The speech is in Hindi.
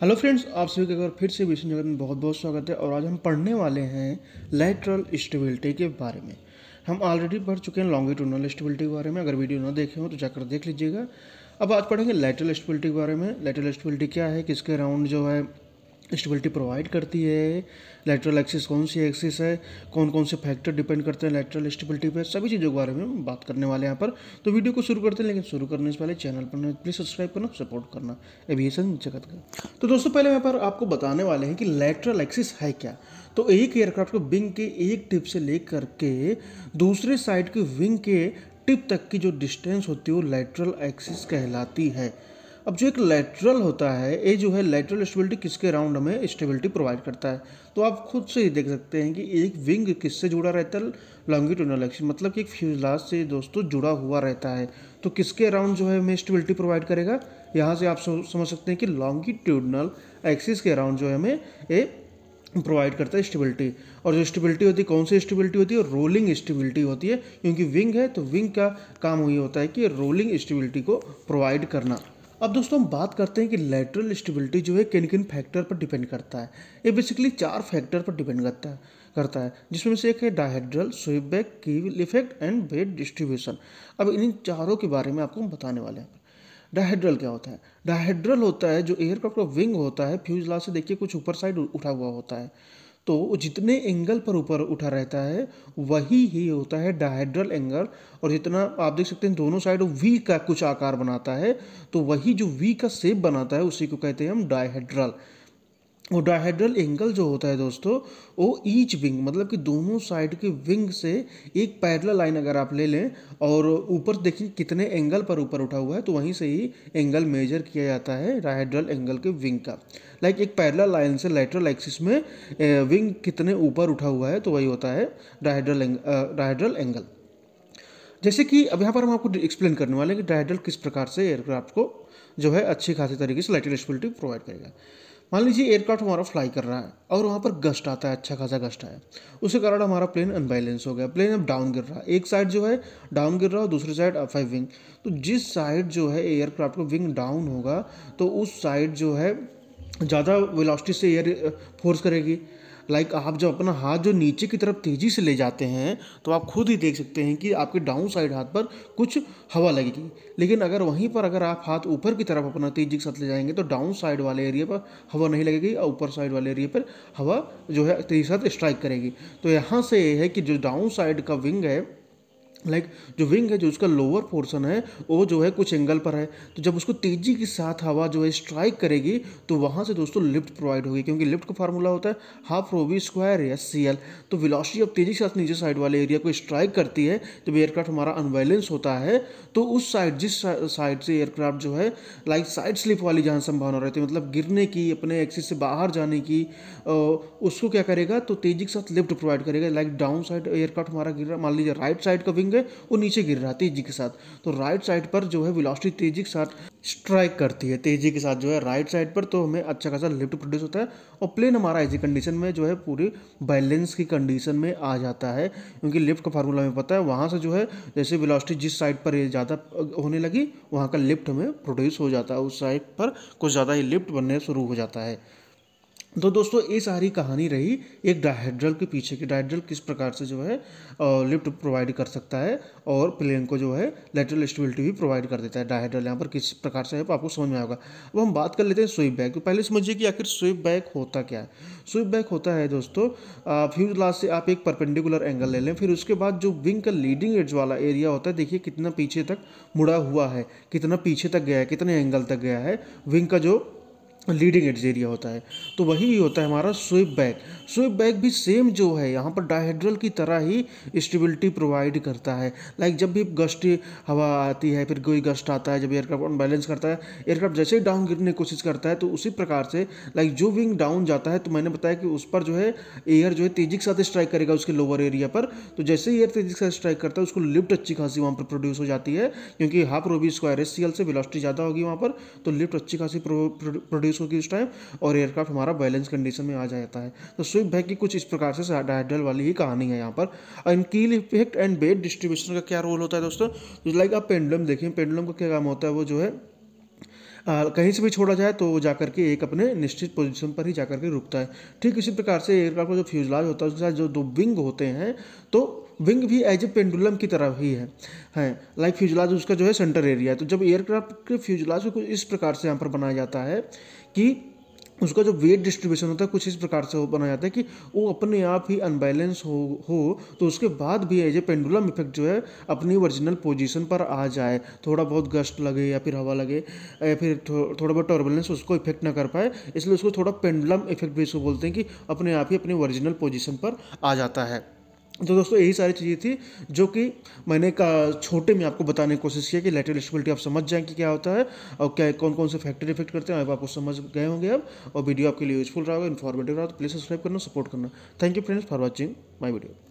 हेलो फ्रेंड्स आप सभी का एक बार फिर से विष्णु जगत में बहुत बहुत स्वागत है और आज हम पढ़ने वाले हैं लेटरल स्टेबिलिटी के बारे में हम ऑलरेडी पढ़ चुके हैं लॉन्गिट्यूडनल स्टेबिलिटी के बारे में अगर वीडियो ना देखे हो तो जाकर देख लीजिएगा अब आज पढ़ेंगे लेटरल स्टेबिलिटी के बारे में लेटरल स्टेबिलिटी क्या है किसके राउंड जो है स्टेबिलिटी प्रोवाइड करती है लेटरल एक्सिस कौन सी एक्सिस है कौन कौन से फैक्टर डिपेंड करते हैं लेटरल स्टेबिलिटी पे सभी चीज़ों के बारे में बात करने वाले हैं यहाँ पर तो वीडियो को शुरू करते हैं लेकिन शुरू करने से पहले चैनल पर प्लीज़ सब्सक्राइब करना सपोर्ट करना एविएशन जगत का तो दोस्तों पहले यहाँ पर आपको बताने वाले हैं कि लेटरल एक्सिस है क्या तो एक एयरक्राफ्ट को विंग के एक टिप से लेकर के दूसरे साइड के विंग के टिप तक की जो डिस्टेंस होती है वो लेटरल एक्सिस कहलाती है अब जो एक लेटरल होता है ये जो है लेटरल स्टेबिलिटी किसके राउंड हमें स्टेबिलिटी प्रोवाइड करता है तो आप खुद से ही देख सकते हैं कि एक विंग किससे जुड़ा रहता है लॉन्गिट्यूडनल एक्सिस मतलब कि एक फ्यूजलाज से दोस्तों जुड़ा हुआ रहता है तो किसके अराउंड जो है हमें स्टेबिलिटी प्रोवाइड करेगा यहाँ से आप समझ सकते हैं कि लॉन्गिट्यूडनल एक्सिस के अराउंड जो है हमें ये प्रोवाइड करता है स्टेबिलिटी और जो स्टेबिलिटी होती है कौन सी स्टेबिलिटी होती है रोलिंग स्टेबिलिटी होती है क्योंकि विंग है तो विंग का काम ये होता है कि रोलिंग स्टेबिलिटी को प्रोवाइड करना अब दोस्तों हम बात करते हैं कि लेटरल स्टेबिलिटी जो है किन किन फैक्टर पर डिपेंड करता है ये बेसिकली चार फैक्टर पर डिपेंड करता है करता है जिसमें से एक है dihedral sweepback keel effect and weight distribution अब इन चारों के बारे में आपको हम बताने वाले हैं डायहेड्रल क्या होता है डायहेड्रल होता है जो एयरक्राफ्ट का विंग होता है फ्यूजला से देखिए कुछ ऊपर साइड उठा हुआ होता है तो जितने एंगल पर ऊपर उठा रहता है वही ही होता है डायड्रल एंगल और जितना आप देख सकते हैं दोनों साइड वी का कुछ आकार बनाता है तो वही जो वी का सेप बनाता है उसी को कहते हैं हम डायहेड्रल और डायहेड्रल एंगल जो होता है दोस्तों वो ईच विंग मतलब कि दोनों साइड के विंग से एक पैरल लाइन अगर आप ले लें और ऊपर देखिए कितने एंगल पर ऊपर उठा हुआ है तो वहीं से ही एंगल मेजर किया जाता है डायहेड्रल एंगल के विंग का लाइक एक पैरल लाइन से लेटरल एक्सिस में विंग कितने ऊपर उठा हुआ है तो वही होता है डायहेड्रल डायहेड्रल एंगल जैसे कि अब यहाँ पर हम आपको एक्सप्लेन करने वाले हैं कि डायड्रल किस प्रकार से एयरक्राफ्ट को जो है अच्छी खासी तरीके से लाइटिंग स्टेबिलिटी प्रोवाइड करेगा मान लीजिए एयरक्राफ्ट हमारा फ्लाई कर रहा है और वहाँ पर गस्ट आता है अच्छा खासा गस्ट आया उसके कारण हमारा प्लेन अनबैलेंस हो गया प्लेन अब डाउन गिर रहा है एक साइड जो है डाउन गिर रहा है और दूसरी साइड अप है विंग तो जिस साइड जो है एयरक्राफ्ट का विंग डाउन होगा तो उस साइड जो है ज़्यादा वेलोसिटी से एयर फोर्स करेगी लाइक आप जब अपना हाथ जो नीचे की तरफ तेज़ी से ले जाते हैं तो आप खुद ही देख सकते हैं कि आपके डाउन साइड हाथ पर कुछ हवा लगेगी लेकिन अगर वहीं पर अगर आप हाथ ऊपर की तरफ अपना तेज़ी के साथ ले जाएंगे तो डाउन साइड वाले एरिया पर हवा नहीं लगेगी और ऊपर साइड वाले एरिया पर हवा जो है तेज़ी साथ स्ट्राइक करेगी तो यहाँ से है कि जो डाउन साइड का विंग है लाइक like, जो विंग है जो उसका लोअर पोर्शन है वो जो है कुछ एंगल पर है तो जब उसको तेजी के साथ हवा जो है स्ट्राइक करेगी तो वहाँ से दोस्तों लिफ्ट प्रोवाइड होगी क्योंकि लिफ्ट का फार्मूला होता है हाफ रो वी स्क्वायर या सी एल तो विलासिटी अब तेजी के साथ नीचे साइड वाले एरिया को स्ट्राइक करती है जब एयरक्राफ्ट हमारा अनबैलेंस होता है तो उस साइड जिस साइड से एयरक्राफ्ट जो है लाइक साइड स्लिप वाली जहाँ संभावना रहती है मतलब गिरने की अपने एक्सिस से बाहर जाने की उसको क्या करेगा तो तेजी के साथ लिफ्ट प्रोवाइड करेगा लाइक डाउन साइड एयरक्राफ्ट हमारा गिर रहा मान लीजिए राइट साइड का विंग टीम है वो नीचे गिर रहा है तेजी के साथ तो राइट साइड पर जो है वेलोसिटी तेजी के साथ स्ट्राइक करती है तेजी के साथ जो है राइट साइड पर तो हमें अच्छा खासा लिफ्ट प्रोड्यूस होता है और प्लेन हमारा ऐसी कंडीशन में जो है पूरी बैलेंस की कंडीशन में आ जाता है क्योंकि लिफ्ट का फार्मूला हमें पता है वहाँ से जो है जैसे वेलोसिटी जिस साइड पर ज़्यादा होने लगी वहाँ का लिफ्ट हमें प्रोड्यूस हो जाता है उस साइड पर कुछ ज़्यादा ही लिफ्ट बनने शुरू हो जाता है तो दोस्तों ये सारी कहानी रही एक डायहेड्रल के पीछे की डायहेड्रल किस प्रकार से जो है लिफ्ट प्रोवाइड कर सकता है और प्लेन को जो है लेटरल स्टेबिलिटी भी प्रोवाइड कर देता है डायहेड्रल यहाँ पर किस प्रकार से है आपको समझ में आएगा अब हम बात कर लेते हैं स्विप बैग पहले समझिए कि आखिर स्विप बैग होता क्या है स्विप बैग होता है दोस्तों फ्यूज लास्ट से आप एक परपेंडिकुलर एंगल ले लें फिर उसके बाद जो विंग का लीडिंग एज वाला एरिया होता है देखिए कितना पीछे तक मुड़ा हुआ है कितना पीछे तक गया है कितने एंगल तक गया है विंग का जो लीडिंग एड्ज एरिया होता है तो वही होता है हमारा स्विप बैग स्विप बैग भी सेम जो है यहाँ पर डायहेड्रल की तरह ही स्टेबिलिटी प्रोवाइड करता है लाइक जब भी गस्ट हवा आती है फिर कोई गस्ट आता है जब एयरक्राफ्ट अनबैलेंस करता है एयरक्राफ्ट जैसे ही डाउन गिरने की कोशिश करता है तो उसी प्रकार से लाइक जो विंग डाउन जाता है तो मैंने बताया कि उस पर जो है एयर जो है तेजी के साथ स्ट्राइक करेगा उसके लोअर एरिया पर तो जैसे ही एयर तेजी के साथ स्ट्राइक करता है उसको लिफ्ट अच्छी खासी वहाँ पर प्रोड्यूस हो जाती है क्योंकि हाफ रोबी स्क्वायर एस से वेलोसिटी ज़्यादा होगी वहाँ पर तो लिफ्ट अच्छी खासी प्रोड्यूस हो होगी उस टाइम और एयरक्राफ्ट हमारा बैलेंस कंडीशन में आ जाता है तो स्विप बैक की कुछ इस प्रकार से डायडल वाली ही कहानी है यहाँ पर एंड कील इफेक्ट एंड वेट डिस्ट्रीब्यूशन का क्या रोल होता है दोस्तों तो लाइक आप पेंडुलम देखें पेंडुलम का क्या काम होता है वो जो है आ, कहीं से भी छोड़ा जाए तो वो जा करके एक अपने निश्चित पोजीशन पर ही जा करके रुकता है ठीक इसी प्रकार से एयरक्राफ्ट का जो फ्यूजलाज होता है उसके साथ जो दो विंग होते हैं तो विंग भी एज ए पेंडुलम की तरह ही है हैं लाइक फ्यूजलाज उसका जो है सेंटर एरिया है तो जब एयरक्राफ्ट के फ्यूजलाज को कुछ इस प्रकार से यहाँ पर बनाया जाता है कि उसका जो वेट डिस्ट्रीब्यूशन होता है कुछ इस प्रकार से वो बनाया जाता है कि वो अपने आप ही अनबैलेंस हो हो तो उसके बाद भी एज ए पेंडुलम इफेक्ट जो है अपनी ओरिजिनल पोजीशन पर आ जाए थोड़ा बहुत गस्ट लगे या फिर हवा लगे या फिर थो, थोड़ा बहुत टर्बुलेंस उसको इफेक्ट ना कर पाए इसलिए उसको थोड़ा पेंडुलम इफेक्ट भी इसको बोलते हैं कि अपने आप ही अपनी ओरिजिनल पोजिशन पर आ जाता है तो दोस्तों यही सारी चीज़ें थी जो कि मैंने का छोटे में आपको बताने की कोशिश किया कि लेटर एलिजिबिलिटी आप समझ जाएं कि क्या होता है और क्या कौन कौन से फैक्टर इफेक्ट करते हैं अब आपको समझ गए होंगे अब और वीडियो आपके लिए यूजफुल रहा होगा इन्फॉर्मेटिव रहा तो प्लीज़ सब्सक्राइब करना सपोर्ट करना thank you friends for watching my video